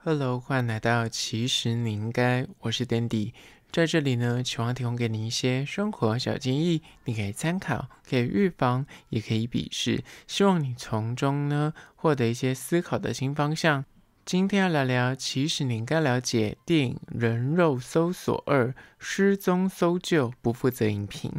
Hello，欢迎来到其实你应该，我是 Dandy，在这里呢，希望提供给你一些生活小建议，你可以参考，可以预防，也可以鄙视，希望你从中呢获得一些思考的新方向。今天要聊聊，其实你应该了解电影《人肉搜索二：失踪搜救》，不负责影评。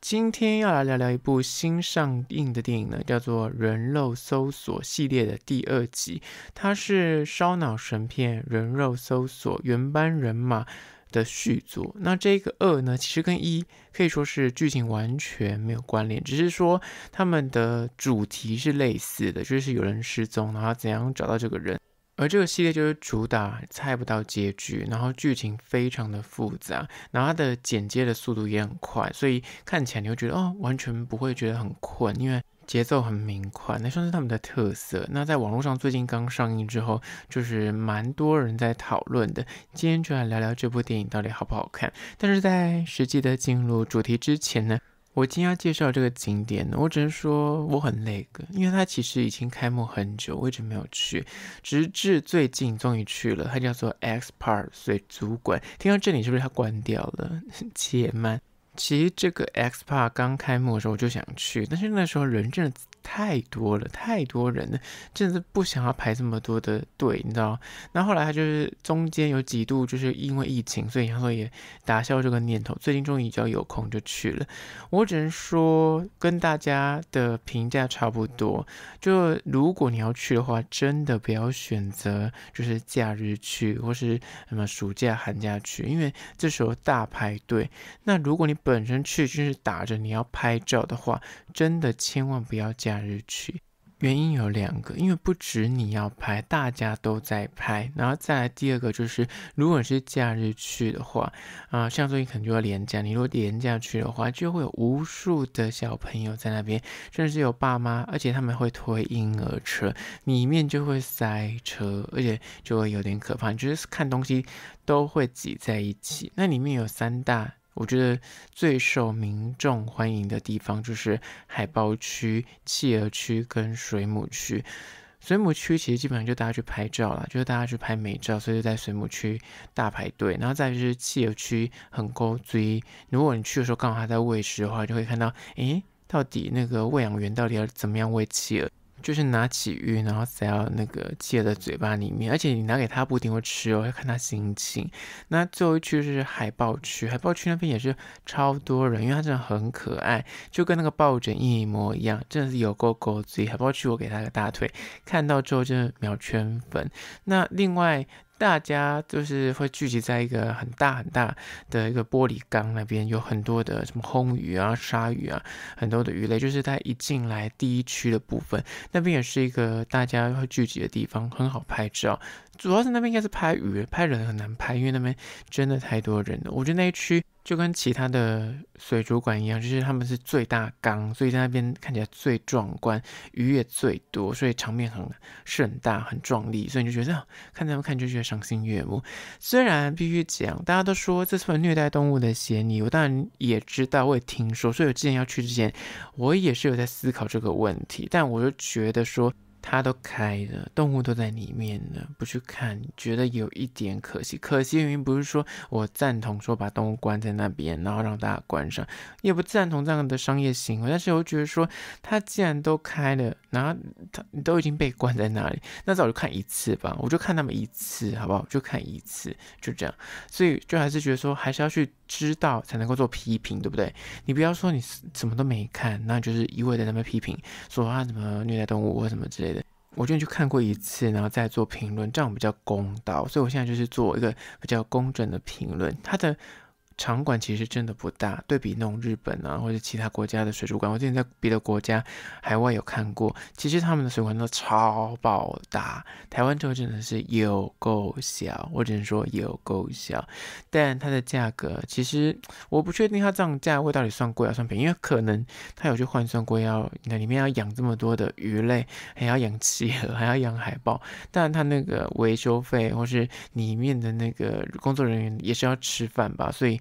今天要来聊聊一部新上映的电影呢，叫做《人肉搜索》系列的第二集，它是烧脑神片《人肉搜索》原班人马的续作。那这个二呢，其实跟一可以说是剧情完全没有关联，只是说他们的主题是类似的，就是有人失踪，然后怎样找到这个人。而这个系列就是主打猜不到结局，然后剧情非常的复杂，然后它的剪接的速度也很快，所以看起来会觉得哦，完全不会觉得很困，因为节奏很明快，那算是他们的特色。那在网络上最近刚上映之后，就是蛮多人在讨论的。今天就来聊聊这部电影到底好不好看。但是在实际的进入主题之前呢？我今天要介绍这个景点，我只是说我很那个，因为它其实已经开幕很久，我一直没有去，直至最近终于去了。它叫做 X Park 水族馆。听到这里是不是它关掉了？且慢，其实这个 X Park 刚开幕的时候我就想去，但是那时候人真的。太多了，太多人了，真是不想要排这么多的队，你知道那后来他就是中间有几度，就是因为疫情，所以然后也打消这个念头。最近终于只要有空就去了。我只能说跟大家的评价差不多，就如果你要去的话，真的不要选择就是假日去，或是什么暑假、寒假去，因为这时候大排队。那如果你本身去就是打着你要拍照的话，真的千万不要加。假日去，原因有两个，因为不止你要拍，大家都在拍，然后再来第二个就是，如果是假日去的话，啊，像最近可能就要廉价。你如果廉价去的话，就会有无数的小朋友在那边，甚至有爸妈，而且他们会推婴儿车，里面就会塞车，而且就会有点可怕，就是看东西都会挤在一起。那里面有三大。我觉得最受民众欢迎的地方就是海豹区、企鹅区跟水母区。水母区其实基本上就大家去拍照啦，就是大家去拍美照，所以就在水母区大排队。然后再就是企鹅区很高以如果你去的时候刚好它在喂食的话，就会看到，诶，到底那个喂养员到底要怎么样喂企鹅？就是拿起鱼，然后塞到那个戒的嘴巴里面，而且你拿给他不一定会吃哦，要看他心情。那最后一区是海豹区，海豹区那边也是超多人，因为它真的很可爱，就跟那个抱枕一模一样，真的是有够勾嘴。海豹区我给他个大腿，看到之后真的秒圈粉。那另外。大家就是会聚集在一个很大很大的一个玻璃缸那边，有很多的什么红鱼啊、鲨鱼啊，很多的鱼类。就是它一进来第一区的部分，那边也是一个大家会聚集的地方，很好拍照。主要是那边应该是拍鱼，拍人很难拍，因为那边真的太多人了。我觉得那一区。就跟其他的水族馆一样，就是他们是最大缸，所以在那边看起来最壮观，鱼也最多，所以场面很盛大、很壮丽，所以你就觉得看他们看就觉得赏心悦目。虽然必须讲，大家都说这次的虐待动物的嫌疑，我当然也知道，我也听说，所以我之前要去之前，我也是有在思考这个问题，但我就觉得说。它都开了，动物都在里面呢，不去看，觉得有一点可惜。可惜原因不是说我赞同说把动物关在那边，然后让大家关上，也不赞同这样的商业行为。但是我觉得说，它既然都开了，然后它都已经被关在那里，那早就看一次吧，我就看那么一次，好不好？就看一次，就这样。所以就还是觉得说，还是要去。知道才能够做批评，对不对？你不要说你什么都没看，那就是一味的那么批评，说他怎么虐待动物或什么之类的。我就去看过一次，然后再做评论，这样比较公道。所以我现在就是做一个比较公正的评论。他的。场馆其实真的不大，对比那种日本啊或者其他国家的水族馆，我之前在别的国家海外有看过，其实他们的水管馆都超爆大。台湾这个真的是有够小，我只能说有够小。但它的价格，其实我不确定它涨价位到底算贵是算便宜，因为可能它有去换算过要那里面要养这么多的鱼类，还要养企鹅，还要养海豹。但它那个维修费或是里面的那个工作人员也是要吃饭吧，所以。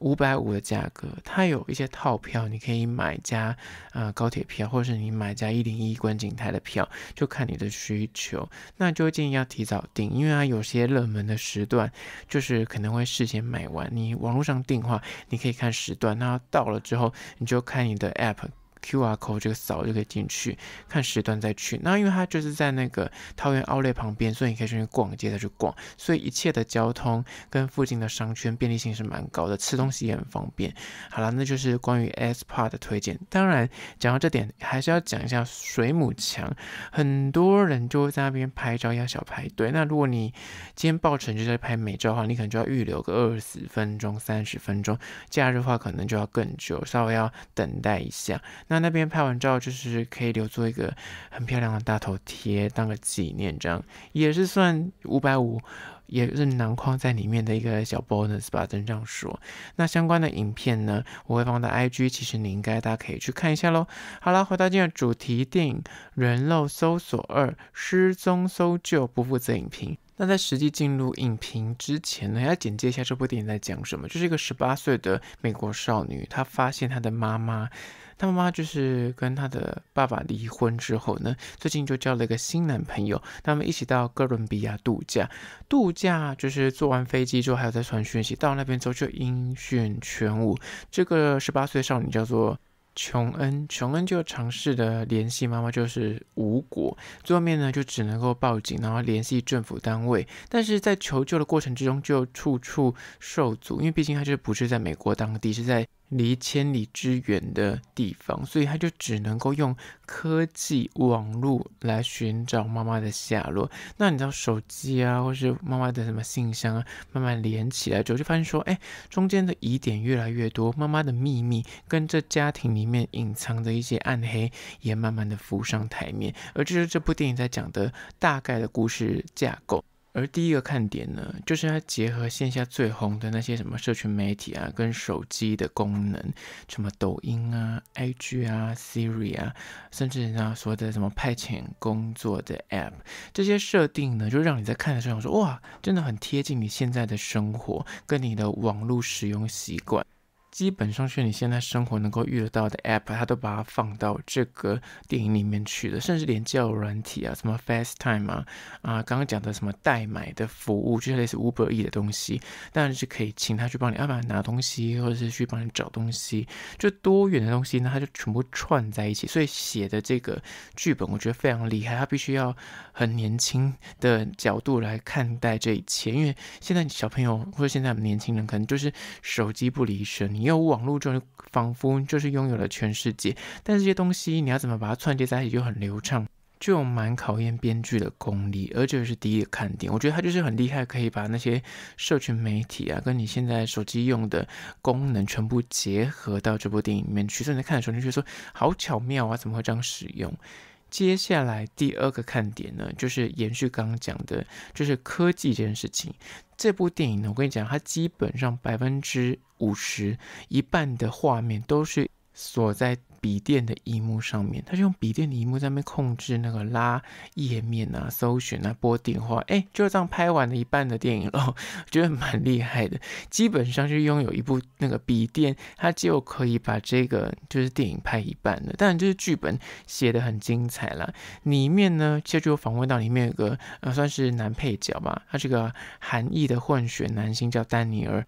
五百五的价格，它有一些套票，你可以买加啊高铁票，或是你买加一零一观景台的票，就看你的需求。那就建议要提早订，因为它有些热门的时段，就是可能会事先买完。你网络上订的话，你可以看时段，那到了之后你就看你的 app。Q R code 这个扫就可以进去看时段再去。那因为它就是在那个桃园奥莱旁边，所以你可以出去逛街再去逛。所以一切的交通跟附近的商圈便利性是蛮高的，吃东西也很方便。好了，那就是关于 SPA r 的推荐。当然，讲到这点还是要讲一下水母墙，很多人就会在那边拍照要小排队。那如果你今天报成就在拍美照的话，你可能就要预留个二十分钟、三十分钟。假日的话可能就要更久，稍微要等待一下。那那边拍完照，就是可以留做一个很漂亮的大头贴，当个纪念，这样也是算五百五，也是囊框在里面的一个小 bonus 吧，真这样说。那相关的影片呢，我会放到 IG，其实你应该大家可以去看一下喽。好了，回到今天的主题，电影《人肉搜索二》失踪搜救不负责影评。那在实际进入影评之前呢，要简介一下这部电影在讲什么，就是一个十八岁的美国少女，她发现她的妈妈。她妈妈就是跟她的爸爸离婚之后呢，最近就交了一个新男朋友，他们一起到哥伦比亚度假。度假就是坐完飞机之后还有在传讯息，到那边之后就音讯全无。这个十八岁少女叫做琼恩，琼恩就尝试的联系妈妈，就是无果。最后面呢就只能够报警，然后联系政府单位，但是在求救的过程之中就处处受阻，因为毕竟她就不是在美国当地，是在。离千里之远的地方，所以他就只能够用科技网络来寻找妈妈的下落。那你知道手机啊，或是妈妈的什么信箱啊，慢慢连起来，后，就发现说，哎，中间的疑点越来越多，妈妈的秘密跟这家庭里面隐藏的一些暗黑也慢慢的浮上台面。而这是这部电影在讲的大概的故事架构。而第一个看点呢，就是它结合线下最红的那些什么社群媒体啊，跟手机的功能，什么抖音啊、IG 啊、Siri 啊，甚至呢所谓的什么派遣工作的 App，这些设定呢，就让你在看的时候说哇，真的很贴近你现在的生活跟你的网络使用习惯。基本上是你现在生活能够遇得到的 App，它都把它放到这个电影里面去了，甚至连交友软体啊，什么 FaceTime 啊，啊刚刚讲的什么代买的服务，就是类似 Uber E 的东西，当然是可以请他去帮你安排拿东西，或者是去帮你找东西，就多远的东西呢，他就全部串在一起。所以写的这个剧本，我觉得非常厉害，他必须要很年轻的角度来看待这一切，因为现在小朋友或者现在年轻人可能就是手机不离身。你有网络就仿佛就是拥有了全世界，但这些东西你要怎么把它串接在一起就很流畅，就蛮考验编剧的功力。而个是第一个看点，我觉得他就是很厉害，可以把那些社群媒体啊，跟你现在手机用的功能全部结合到这部电影里面去。所以你在看的时候，你就觉得说好巧妙啊，怎么会这样使用？接下来第二个看点呢，就是延续刚刚讲的，就是科技这件事情。这部电影呢，我跟你讲，它基本上百分之五十、一半的画面都是。锁在笔电的荧幕上面，他就用笔电的荧幕那边控制那个拉页面啊、搜寻啊、拨电话，哎，就这样拍完了一半的电影咯，我觉得蛮厉害的。基本上就拥有一部那个笔电，他就可以把这个就是电影拍一半的。当然，就是剧本写的很精彩了。里面呢，其实就访问到里面有个呃算是男配角吧，他是个韩裔的混血男星，叫丹尼尔。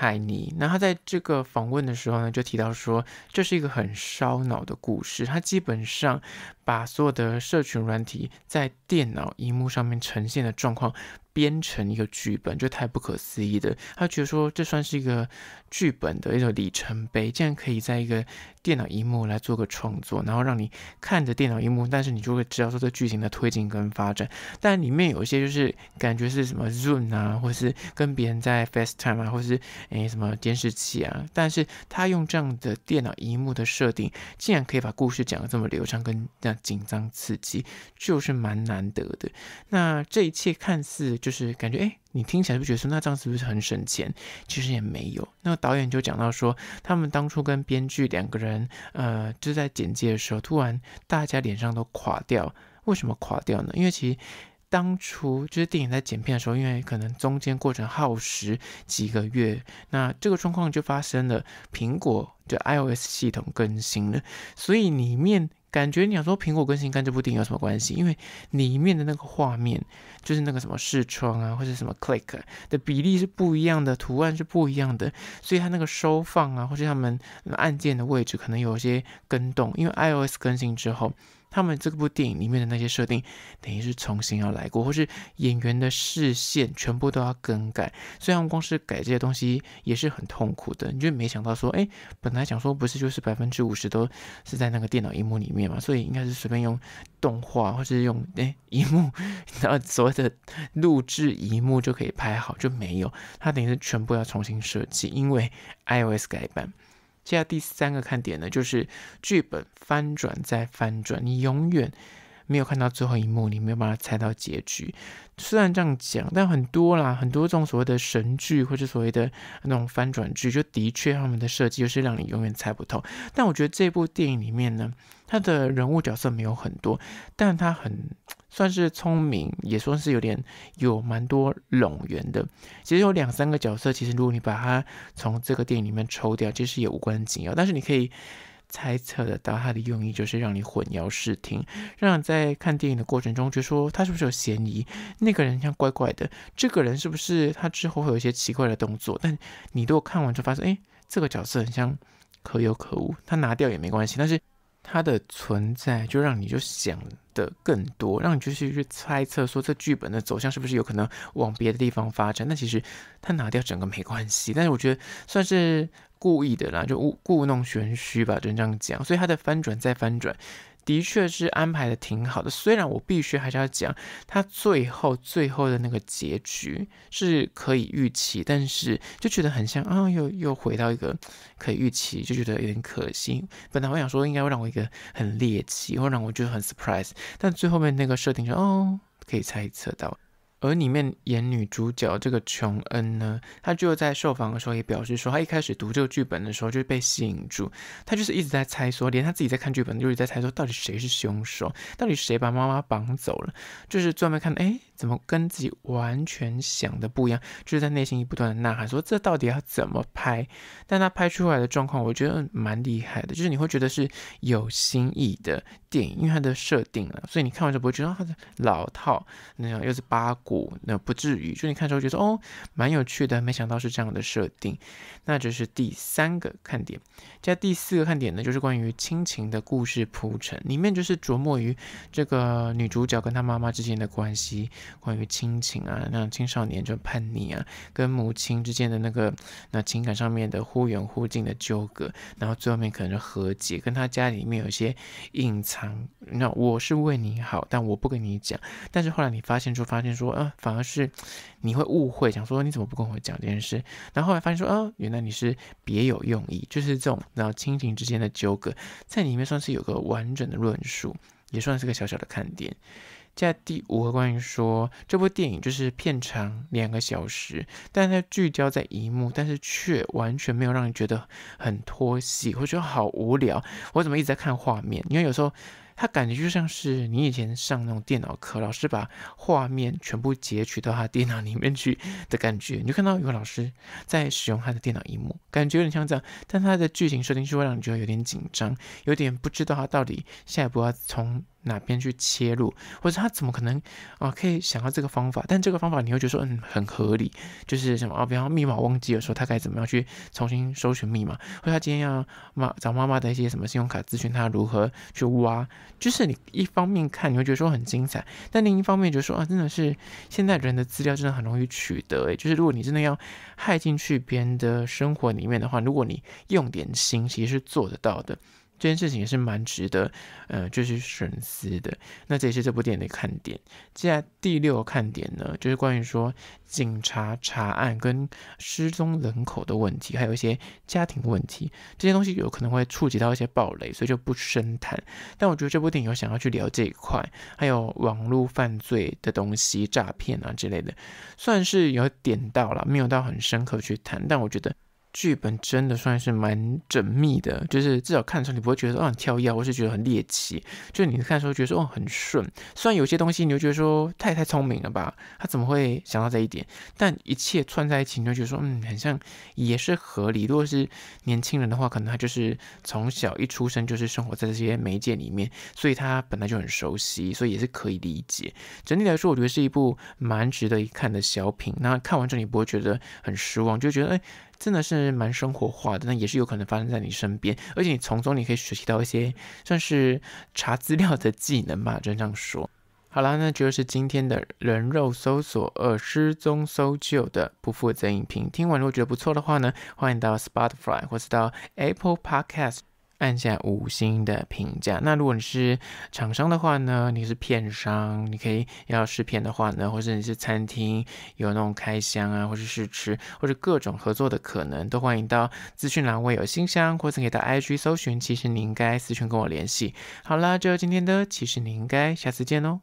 海尼，那他在这个访问的时候呢，就提到说，这是一个很烧脑的故事。他基本上把所有的社群软体在电脑荧幕上面呈现的状况。编成一个剧本就太不可思议的，他觉得说这算是一个剧本的一种里程碑，竟然可以在一个电脑荧幕来做个创作，然后让你看着电脑荧幕，但是你就会知道说这剧情的推进跟发展。但里面有一些就是感觉是什么 Zoom 啊，或是跟别人在 FaceTime 啊，或是诶什么监视器啊，但是他用这样的电脑荧幕的设定，竟然可以把故事讲得这么流畅跟这样紧张刺激，就是蛮难得的。那这一切看似就。就是感觉，哎，你听起来就觉得那张是不是很省钱？其实也没有。那导演就讲到说，他们当初跟编剧两个人，呃，就在剪辑的时候，突然大家脸上都垮掉。为什么垮掉呢？因为其实当初就是电影在剪片的时候，因为可能中间过程耗时几个月，那这个状况就发生了。苹果的 iOS 系统更新了，所以里面。感觉你要说苹果更新跟这部电影有什么关系？因为里面的那个画面，就是那个什么视窗啊，或者什么 click 的比例是不一样的，图案是不一样的，所以它那个收放啊，或者他们按键的位置可能有些更动，因为 iOS 更新之后。他们这部电影里面的那些设定，等于是重新要来过，或是演员的视线全部都要更改。虽然光是改这些东西也是很痛苦的，你就没想到说，哎，本来想说不是就是百分之五十都是在那个电脑荧幕里面嘛，所以应该是随便用动画或是用哎荧幕，然后所谓的录制荧幕就可以拍好，就没有，它等于是全部要重新设计，因为 iOS 改版。接下来第三个看点呢，就是剧本翻转再翻转，你永远。没有看到最后一幕，你没有办法猜到结局。虽然这样讲，但很多啦，很多这种所谓的神剧，或者所谓的那种翻转剧，就的确他们的设计就是让你永远猜不透。但我觉得这部电影里面呢，它的人物角色没有很多，但它很算是聪明，也算是有点有蛮多冗员的。其实有两三个角色，其实如果你把它从这个电影里面抽掉，其实也无关紧要。但是你可以。猜测得到他的用意，就是让你混淆视听，让你在看电影的过程中觉得说他是不是有嫌疑？那个人像怪怪的，这个人是不是他之后会有一些奇怪的动作？但你如果看完就发现，哎，这个角色很像可有可无，他拿掉也没关系。但是。它的存在就让你就想的更多，让你就是去猜测说这剧本的走向是不是有可能往别的地方发展。那其实它拿掉整个没关系，但是我觉得算是故意的啦，就故弄玄虚吧，就这样讲。所以它的翻转再翻转。的确是安排的挺好的，虽然我必须还是要讲，它最后最后的那个结局是可以预期，但是就觉得很像啊，又又回到一个可以预期，就觉得有点可惜。本来我想说应该会让我一个很猎奇，会让我觉得很 surprise，但最后面那个设定就哦，可以猜测到。而里面演女主角这个琼恩呢，她就在受访的时候也表示说，她一开始读这个剧本的时候就被吸引住，她就是一直在猜说，连她自己在看剧本就是在猜说，到底谁是凶手，到底谁把妈妈绑走了，就是专门看哎。怎么跟自己完全想的不一样？就是在内心不断的呐喊，说这到底要怎么拍？但他拍出来的状况，我觉得蛮厉害的，就是你会觉得是有新意的电影，因为它的设定啊，所以你看完就不会觉得它的老套那样，又是八股，那不至于。就你看时候觉得哦，蛮有趣的，没想到是这样的设定，那这是第三个看点。加第四个看点呢，就是关于亲情的故事铺陈，里面就是琢磨于这个女主角跟她妈妈之间的关系。关于亲情啊，那青少年就叛逆啊，跟母亲之间的那个那情感上面的忽远忽近的纠葛，然后最后面可能就和解，跟他家里面有些隐藏，那我是为你好，但我不跟你讲，但是后来你发现就发现说，啊，反而是你会误会，想说你怎么不跟我讲这件事，然后后来发现说，哦，原来你是别有用意，就是这种然后亲情之间的纠葛，在里面算是有个完整的论述，也算是个小小的看点。在第五个关于说，这部电影就是片长两个小时，但是它聚焦在一幕，但是却完全没有让你觉得很拖戏，我觉得好无聊。我怎么一直在看画面？因为有时候。他感觉就像是你以前上那种电脑课，老师把画面全部截取到他电脑里面去的感觉。你就看到有个老师在使用他的电脑荧幕，感觉有点像这样。但他的剧情设定是会让你觉得有点紧张，有点不知道他到底下一步要从哪边去切入，或者他怎么可能啊可以想到这个方法？但这个方法你又觉得嗯很合理，就是什么啊，比方密码忘记的时候，他该怎么样去重新搜寻密码，或者他今天要妈找妈妈的一些什么信用卡咨询，他如何去挖？就是你一方面看你会觉得说很精彩，但另一方面觉得说啊真的是现在人的资料真的很容易取得，诶，就是如果你真的要害进去别人的生活里面的话，如果你用点心，其实是做得到的。这件事情也是蛮值得，呃，就是深思的。那这也是这部电影的看点。接下来第六个看点呢，就是关于说警察查案跟失踪人口的问题，还有一些家庭问题。这些东西有可能会触及到一些暴雷，所以就不深谈。但我觉得这部电影有想要去聊这一块，还有网络犯罪的东西、诈骗啊之类的，算是有点到了，没有到很深刻去谈。但我觉得。剧本真的算是蛮缜密的，就是至少看的时候你不会觉得很跳跃，或是觉得很猎奇，就是你看的时候觉得说哦很顺。虽然有些东西你就觉得说太太聪明了吧，他怎么会想到这一点？但一切串在一起，你就觉得说嗯，很像也是合理。如果是年轻人的话，可能他就是从小一出生就是生活在这些媒介里面，所以他本来就很熟悉，所以也是可以理解。整体来说，我觉得是一部蛮值得一看的小品。那看完之后你不会觉得很失望，就觉得哎。真的是蛮生活化的，那也是有可能发生在你身边，而且你从中你可以学习到一些算是查资料的技能吧，只能这样说。好了，那就是今天的人肉搜索二失踪搜救的不负责任影评。听完如果觉得不错的话呢，欢迎到 Spotify 或是到 Apple Podcast。按下五星的评价。那如果你是厂商的话呢？你是片商，你可以要试片的话呢？或者你是餐厅有那种开箱啊，或者试吃，或者各种合作的可能，都欢迎到资讯栏位有信箱，或者可以到 IG 搜寻。其实你应该私讯跟我联系。好啦，就今天的，其实你应该下次见哦。